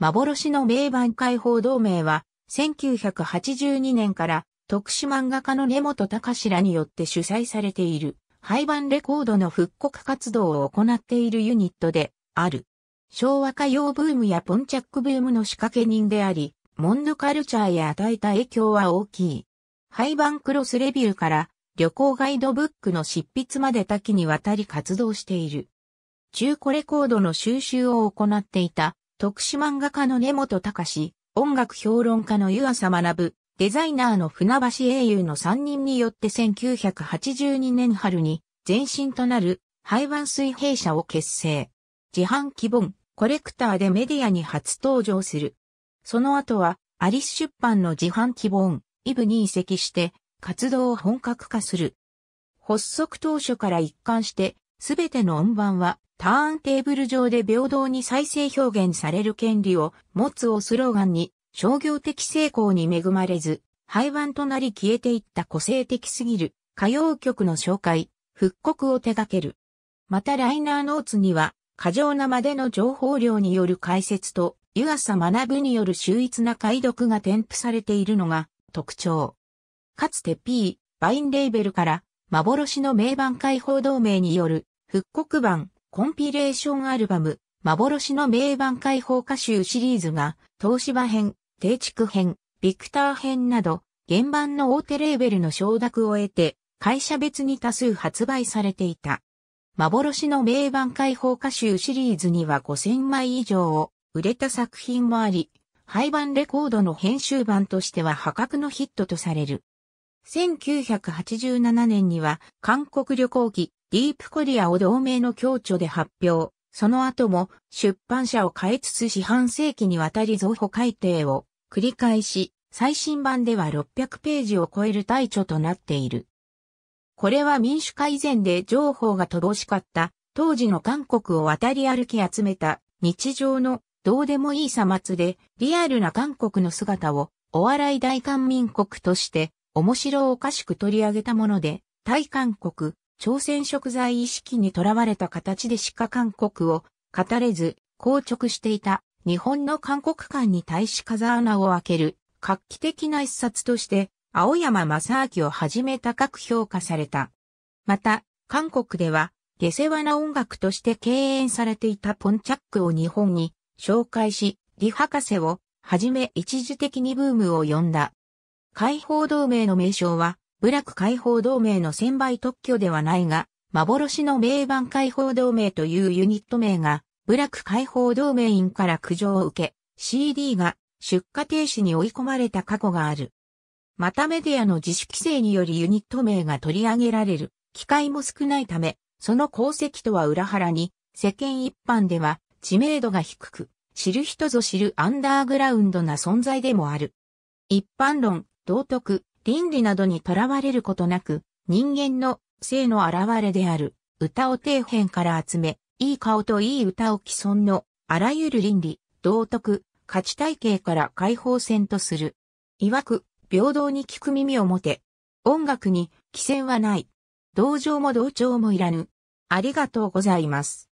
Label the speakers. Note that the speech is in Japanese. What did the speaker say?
Speaker 1: 幻の名盤解放同盟は、1982年から特殊漫画家の根本隆らによって主催されている、廃盤レコードの復刻活動を行っているユニットである。昭和歌謡ブームやポンチャックブームの仕掛け人であり、モンドカルチャーへ与えた影響は大きい。廃盤クロスレビューから旅行ガイドブックの執筆まで多岐にわたり活動している。中古レコードの収集を行っていた特殊漫画家の根本隆、音楽評論家の湯浅学、デザイナーの船橋英雄の3人によって1982年春に前身となる廃盤水平社を結成。自販機本、コレクターでメディアに初登場する。その後は、アリス出版の自販機本、イブに移籍して、活動を本格化する。発足当初から一貫して、すべての音盤はターンテーブル上で平等に再生表現される権利を持つをスローガンに商業的成功に恵まれず、廃盤となり消えていった個性的すぎる歌謡曲の紹介、復刻を手掛ける。またライナーノーツには、過剰なまでの情報量による解説と、湯浅学による秀逸な解読が添付されているのが特徴。かつて P、バインレーベルから、幻の名盤解放同盟による復刻版、コンピレーションアルバム、幻の名盤解放歌集シリーズが、東芝編、定畜編、ビクター編など、原版の大手レーベルの承諾を得て、会社別に多数発売されていた。幻の名盤解放歌集シリーズには5000枚以上を売れた作品もあり、廃盤レコードの編集版としては破格のヒットとされる。1987年には韓国旅行記ディープコリアを同盟の共著で発表。その後も出版社を変えつつ四半世紀にわたり増補改定を繰り返し、最新版では600ページを超える大著となっている。これは民主化以前で情報が乏しかった当時の韓国を渡り歩き集めた日常のどうでもいいさまつでリアルな韓国の姿をお笑い大韓民国として面白おかしく取り上げたもので、大韓国、朝鮮食材意識にとらわれた形でしか韓国を語れず、硬直していた日本の韓国間に対し風穴を開ける画期的な一冊として、青山正明をはじめ高く評価された。また、韓国では、下世話な音楽として敬遠されていたポンチャックを日本に紹介し、李博士をはじめ一時的にブームを呼んだ。解放同盟の名称は、部落解放同盟の1000倍特許ではないが、幻の名盤解放同盟というユニット名が、部落解放同盟員から苦情を受け、CD が出荷停止に追い込まれた過去がある。またメディアの自主規制によりユニット名が取り上げられる機会も少ないため、その功績とは裏腹に、世間一般では知名度が低く、知る人ぞ知るアンダーグラウンドな存在でもある。一般論、道徳、倫理などにとらわれることなく、人間の性の現れである、歌を底辺から集め、いい顔といい歌を既存の、あらゆる倫理、道徳、価値体系から解放戦とする。いわく、平等に聞く耳を持て。音楽に、寄せはない。同情も同調もいらぬ。ありがとうございます。